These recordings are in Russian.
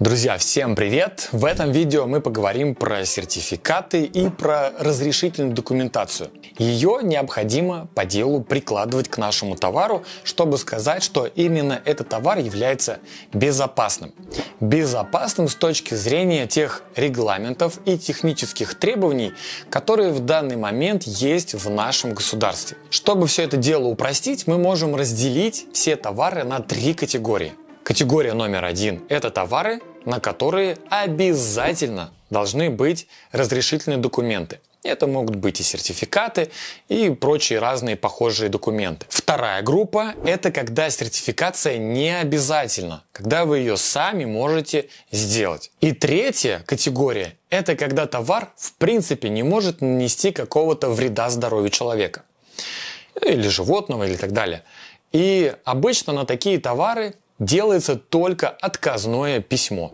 Друзья, всем привет! В этом видео мы поговорим про сертификаты и про разрешительную документацию. Ее необходимо по делу прикладывать к нашему товару, чтобы сказать, что именно этот товар является безопасным. Безопасным с точки зрения тех регламентов и технических требований, которые в данный момент есть в нашем государстве. Чтобы все это дело упростить, мы можем разделить все товары на три категории. Категория номер один – это товары, на которые обязательно должны быть разрешительные документы. Это могут быть и сертификаты, и прочие разные похожие документы. Вторая группа – это когда сертификация не обязательна, когда вы ее сами можете сделать. И третья категория – это когда товар в принципе не может нанести какого-то вреда здоровью человека или животного, или так далее. И обычно на такие товары делается только отказное письмо.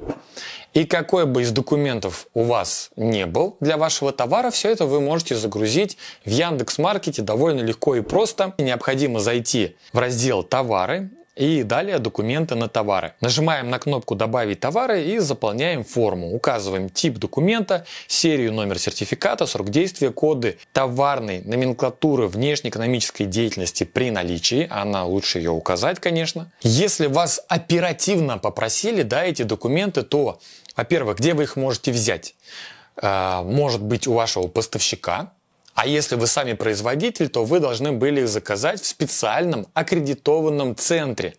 И какой бы из документов у вас не был для вашего товара, все это вы можете загрузить в Яндекс Маркете довольно легко и просто. Необходимо зайти в раздел «Товары» и далее документы на товары. Нажимаем на кнопку «Добавить товары» и заполняем форму. Указываем тип документа, серию, номер сертификата, срок действия, коды товарной номенклатуры внешнеэкономической деятельности при наличии. Она лучше ее указать, конечно. Если вас оперативно попросили да, эти документы, то, во-первых, где вы их можете взять? А, может быть, у вашего поставщика, а если вы сами производитель, то вы должны были их заказать в специальном аккредитованном центре,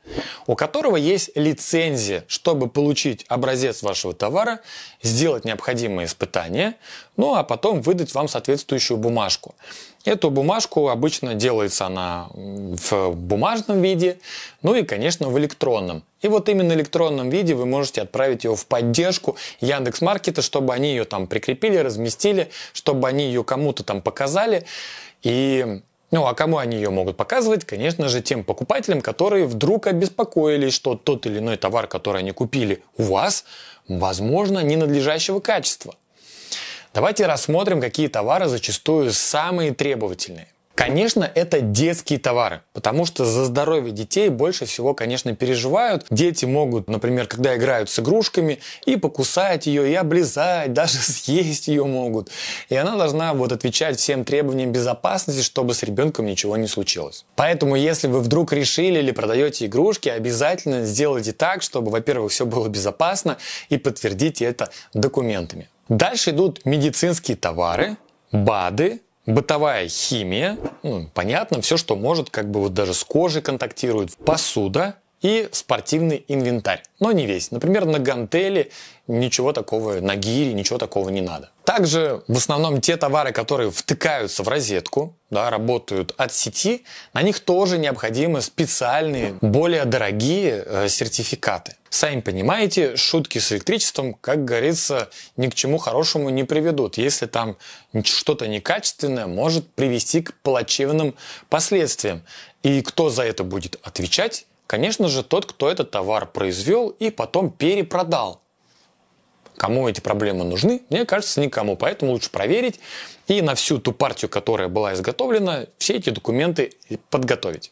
у которого есть лицензия, чтобы получить образец вашего товара, сделать необходимые испытания, ну а потом выдать вам соответствующую бумажку. Эту бумажку обычно делается она в бумажном виде, ну и, конечно, в электронном. И вот именно в электронном виде вы можете отправить ее в поддержку Яндекс Маркета, чтобы они ее там прикрепили, разместили, чтобы они ее кому-то там показали. И ну, а кому они ее могут показывать? Конечно же, тем покупателям, которые вдруг обеспокоились, что тот или иной товар, который они купили у вас, возможно, ненадлежащего качества. Давайте рассмотрим, какие товары зачастую самые требовательные. Конечно, это детские товары, потому что за здоровье детей больше всего, конечно, переживают. Дети могут, например, когда играют с игрушками, и покусать ее, и облизать, даже съесть ее могут. И она должна вот отвечать всем требованиям безопасности, чтобы с ребенком ничего не случилось. Поэтому, если вы вдруг решили или продаете игрушки, обязательно сделайте так, чтобы, во-первых, все было безопасно, и подтвердите это документами. Дальше идут медицинские товары, БАДы, бытовая химия, ну, понятно, все, что может, как бы вот даже с кожей контактирует, посуда, и спортивный инвентарь. Но не весь. Например, на гантели ничего такого, на гире ничего такого не надо. Также в основном те товары, которые втыкаются в розетку, да, работают от сети, на них тоже необходимы специальные, более дорогие э, сертификаты. Сами понимаете, шутки с электричеством, как говорится, ни к чему хорошему не приведут. Если там что-то некачественное, может привести к плачевным последствиям. И кто за это будет отвечать? Конечно же, тот, кто этот товар произвел и потом перепродал. Кому эти проблемы нужны? Мне кажется, никому. Поэтому лучше проверить и на всю ту партию, которая была изготовлена, все эти документы подготовить.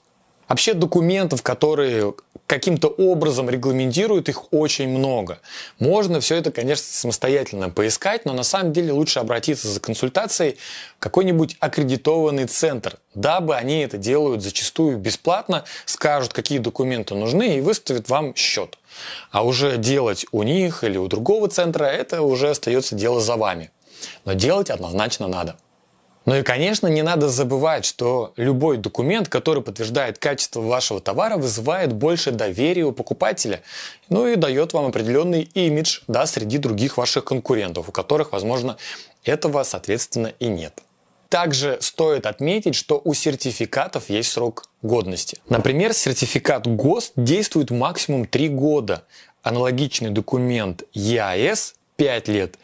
Вообще документов, которые каким-то образом регламентируют, их очень много. Можно все это, конечно, самостоятельно поискать, но на самом деле лучше обратиться за консультацией в какой-нибудь аккредитованный центр, дабы они это делают зачастую бесплатно, скажут, какие документы нужны и выставят вам счет. А уже делать у них или у другого центра, это уже остается дело за вами. Но делать однозначно надо. Ну и, конечно, не надо забывать, что любой документ, который подтверждает качество вашего товара, вызывает больше доверия у покупателя, ну и дает вам определенный имидж да, среди других ваших конкурентов, у которых, возможно, этого, соответственно, и нет. Также стоит отметить, что у сертификатов есть срок годности. Например, сертификат ГОСТ действует максимум 3 года, аналогичный документ ЕАС 5 лет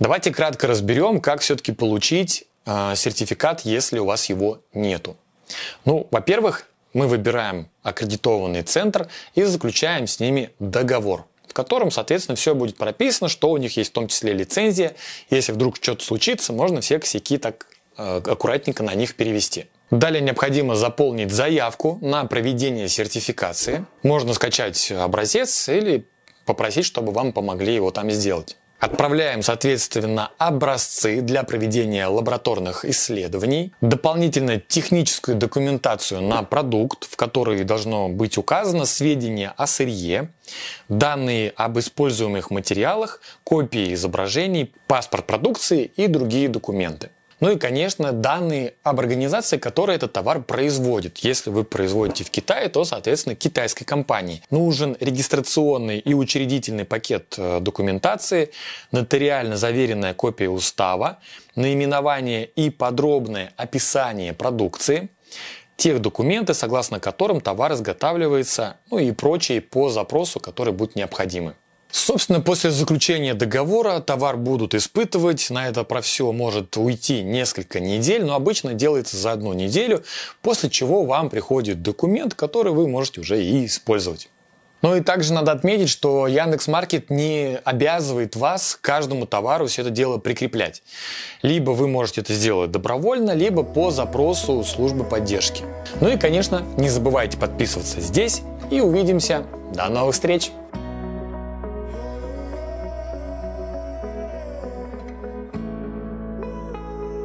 Давайте кратко разберем, как все-таки получить э, сертификат, если у вас его нету. Ну, во-первых, мы выбираем аккредитованный центр и заключаем с ними договор, в котором, соответственно, все будет прописано, что у них есть в том числе лицензия. Если вдруг что-то случится, можно все косяки так э, аккуратненько на них перевести. Далее необходимо заполнить заявку на проведение сертификации. Можно скачать образец или попросить, чтобы вам помогли его там сделать. Отправляем, соответственно, образцы для проведения лабораторных исследований, дополнительно техническую документацию на продукт, в которой должно быть указано сведения о сырье, данные об используемых материалах, копии изображений, паспорт продукции и другие документы. Ну и, конечно, данные об организации, которая этот товар производит. Если вы производите в Китае, то, соответственно, китайской компании. Нужен регистрационный и учредительный пакет э, документации, нотариально заверенная копия устава, наименование и подробное описание продукции, тех документы, согласно которым товар изготавливается, ну и прочие по запросу, которые будут необходимы. Собственно, после заключения договора товар будут испытывать, на это про все может уйти несколько недель, но обычно делается за одну неделю, после чего вам приходит документ, который вы можете уже и использовать. Ну и также надо отметить, что Яндекс Маркет не обязывает вас к каждому товару все это дело прикреплять. Либо вы можете это сделать добровольно, либо по запросу службы поддержки. Ну и, конечно, не забывайте подписываться здесь и увидимся. До новых встреч!